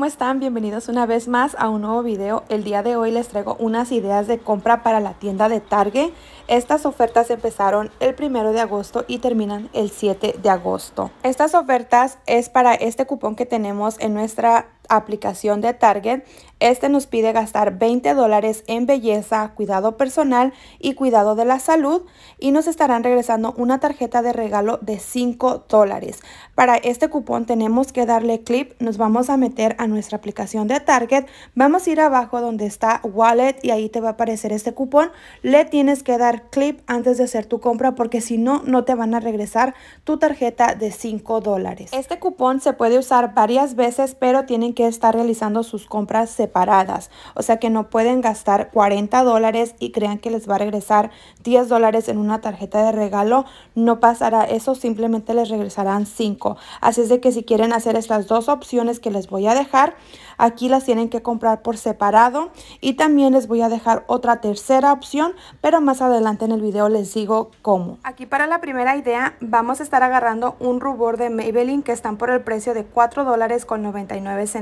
¿cómo están? Bienvenidos una vez más a un nuevo video. El día de hoy les traigo unas ideas de compra para la tienda de Target. Estas ofertas empezaron el 1 de agosto y terminan el 7 de agosto. Estas ofertas es para este cupón que tenemos en nuestra aplicación de Target. Este nos pide gastar 20 dólares en belleza, cuidado personal y cuidado de la salud y nos estarán regresando una tarjeta de regalo de 5 dólares. Para este cupón tenemos que darle clip, nos vamos a meter a nuestra aplicación de Target, vamos a ir abajo donde está Wallet y ahí te va a aparecer este cupón. Le tienes que dar clip antes de hacer tu compra porque si no, no te van a regresar tu tarjeta de 5 dólares. Este cupón se puede usar varias veces pero tienen que que estar realizando sus compras separadas. O sea que no pueden gastar 40 dólares y crean que les va a regresar 10 dólares en una tarjeta de regalo. No pasará eso, simplemente les regresarán 5. Así es de que si quieren hacer estas dos opciones que les voy a dejar, aquí las tienen que comprar por separado. Y también les voy a dejar otra tercera opción, pero más adelante en el video les digo cómo. Aquí para la primera idea vamos a estar agarrando un rubor de Maybelline que están por el precio de 4 dólares con 99 centavos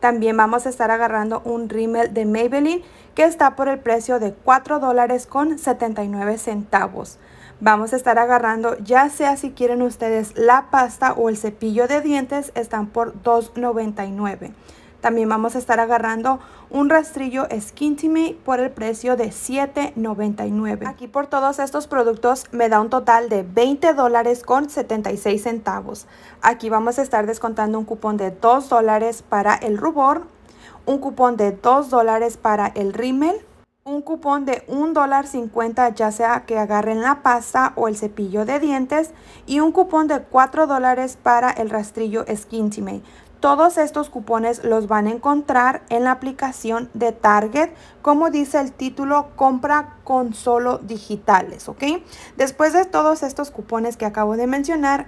también vamos a estar agarrando un rímel de Maybelline que está por el precio de 4 dólares con 79 centavos. Vamos a estar agarrando ya sea si quieren ustedes la pasta o el cepillo de dientes están por $2.99. También vamos a estar agarrando un rastrillo Skintimate por el precio de $7.99. Aquí por todos estos productos me da un total de $20 dólares con 76 centavos. Aquí vamos a estar descontando un cupón de $2 dólares para el rubor, un cupón de $2 dólares para el rímel, un cupón de $1.50 ya sea que agarren la pasta o el cepillo de dientes y un cupón de $4 para el rastrillo Skintimate. Todos estos cupones los van a encontrar en la aplicación de Target, como dice el título, compra con solo digitales, ¿ok? Después de todos estos cupones que acabo de mencionar,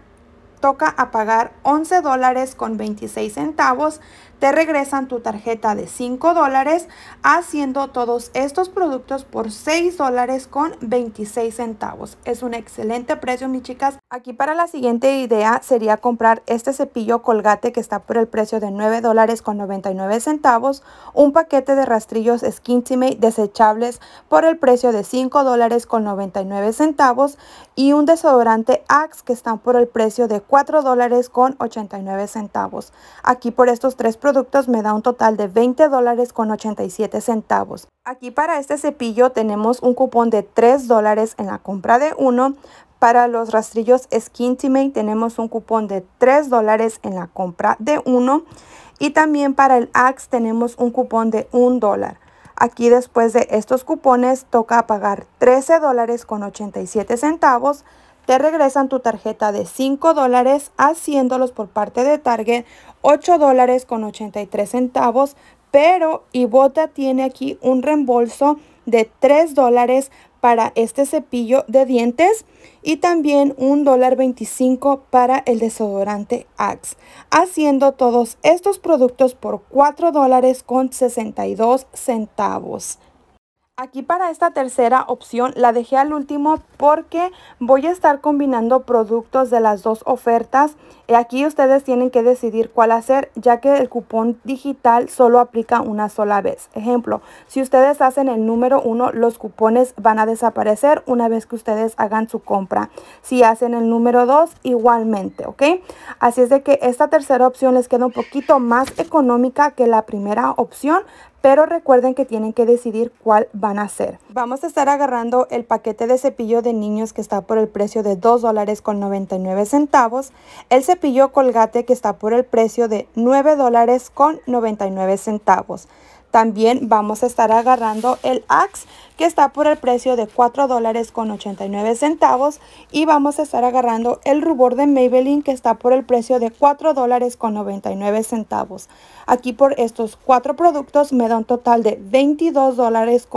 toca a pagar 11 dólares con 26 centavos te regresan tu tarjeta de 5 dólares, haciendo todos estos productos por 6 dólares con 26 centavos. Es un excelente precio, mis chicas. Aquí para la siguiente idea sería comprar este cepillo colgate que está por el precio de 9 dólares con 99 centavos, un paquete de rastrillos Skintimate desechables por el precio de 5 dólares con 99 centavos y un desodorante Axe que están por el precio de 4 dólares con 89 centavos. Aquí por estos tres productos productos me da un total de 20 dólares con 87 centavos. Aquí para este cepillo tenemos un cupón de 3 dólares en la compra de uno. Para los rastrillos Skintimate tenemos un cupón de 3 dólares en la compra de uno. Y también para el Axe tenemos un cupón de un dólar. Aquí después de estos cupones toca pagar 13 dólares con 87 centavos te regresan tu tarjeta de 5 dólares haciéndolos por parte de Target 8 dólares con 83 centavos, pero Ibota tiene aquí un reembolso de 3 dólares para este cepillo de dientes y también un dólar 25 para el desodorante Axe, haciendo todos estos productos por 4 dólares con 62 centavos. Aquí para esta tercera opción la dejé al último porque voy a estar combinando productos de las dos ofertas. Y eh, Aquí ustedes tienen que decidir cuál hacer ya que el cupón digital solo aplica una sola vez. Ejemplo, si ustedes hacen el número 1 los cupones van a desaparecer una vez que ustedes hagan su compra. Si hacen el número 2 igualmente, ¿ok? Así es de que esta tercera opción les queda un poquito más económica que la primera opción pero recuerden que tienen que decidir cuál van a hacer. Vamos a estar agarrando el paquete de cepillo de niños que está por el precio de $2.99. dólares con centavos, el cepillo colgate que está por el precio de 9 dólares con centavos. También vamos a estar agarrando el Axe que está por el precio de $4.89 dólares centavos y vamos a estar agarrando el rubor de Maybelline que está por el precio de $4.99. dólares centavos. Aquí por estos cuatro productos me da un total de $22.86. dólares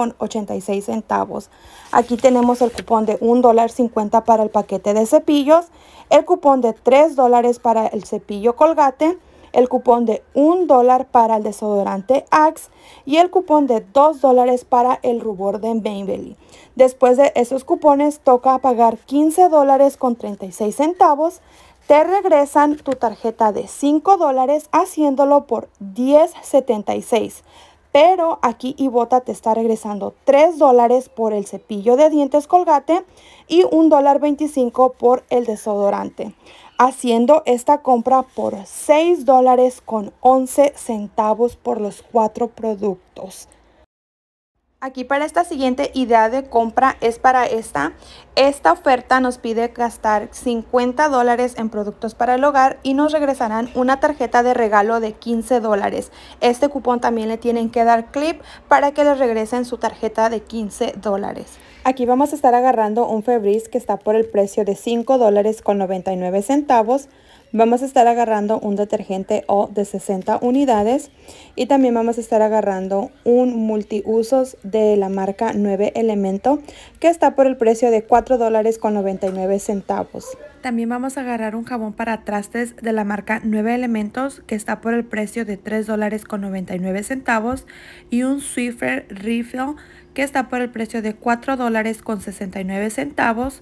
centavos. Aquí tenemos el cupón de $1.50 para el paquete de cepillos, el cupón de 3 dólares para el cepillo colgate, el cupón de un dólar para el desodorante Axe y el cupón de 2 dólares para el rubor de Maybelline. Después de esos cupones toca pagar 15 dólares con 36 centavos. Te regresan tu tarjeta de 5 dólares haciéndolo por 10.76 pero aquí Ibota te está regresando 3 dólares por el cepillo de dientes colgate y $1.25 dólar 25 por el desodorante, haciendo esta compra por 6 dólares con 11 centavos por los cuatro productos. Aquí para esta siguiente idea de compra es para esta. Esta oferta nos pide gastar 50 dólares en productos para el hogar y nos regresarán una tarjeta de regalo de 15 dólares. Este cupón también le tienen que dar clip para que le regresen su tarjeta de 15 dólares. Aquí vamos a estar agarrando un Febris que está por el precio de 5 dólares con 99 centavos. Vamos a estar agarrando un detergente O de 60 unidades y también vamos a estar agarrando un multiusos de la marca 9 Elemento que está por el precio de 4 dólares con 99 centavos. También vamos a agarrar un jabón para trastes de la marca 9 Elementos que está por el precio de 3 dólares con 99 centavos y un Swiffer Refill que está por el precio de 4 dólares con 69 centavos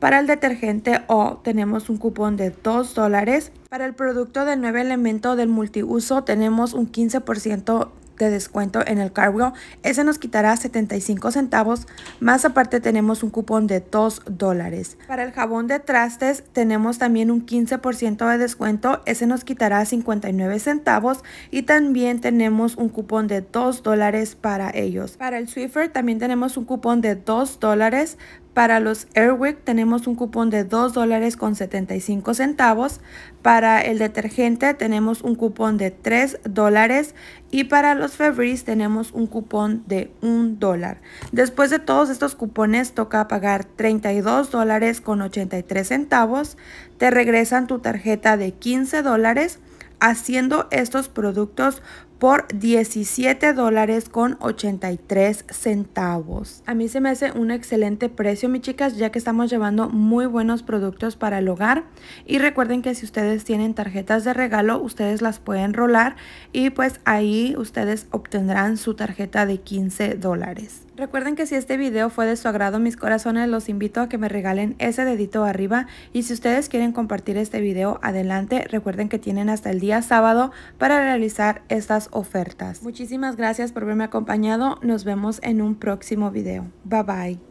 Para el detergente O tenemos un cupón de 2 dólares. Para el producto del 9 elemento del multiuso tenemos un 15% de descuento en el cargo. Ese nos quitará 75 centavos. Más aparte tenemos un cupón de 2 dólares. Para el jabón de trastes tenemos también un 15% de descuento. Ese nos quitará 59 centavos. Y también tenemos un cupón de 2 dólares para ellos. Para el Swiffer también tenemos un cupón de 2 dólares. Para los Airwick tenemos un cupón de 2 dólares con 75 centavos. Para el detergente tenemos un cupón de 3 dólares. Y para los Febreze tenemos un cupón de 1 dólar. Después de todos estos cupones toca pagar 32 dólares con 83 centavos. Te regresan tu tarjeta de 15 dólares haciendo estos productos por 17 dólares con 83 centavos. A mí se me hace un excelente precio, mis chicas, ya que estamos llevando muy buenos productos para el hogar. Y recuerden que si ustedes tienen tarjetas de regalo, ustedes las pueden rolar y pues ahí ustedes obtendrán su tarjeta de 15 dólares. Recuerden que si este video fue de su agrado, mis corazones, los invito a que me regalen ese dedito arriba. Y si ustedes quieren compartir este video, adelante. Recuerden que tienen hasta el día sábado para realizar estas ofertas. Muchísimas gracias por haberme acompañado. Nos vemos en un próximo video. Bye bye.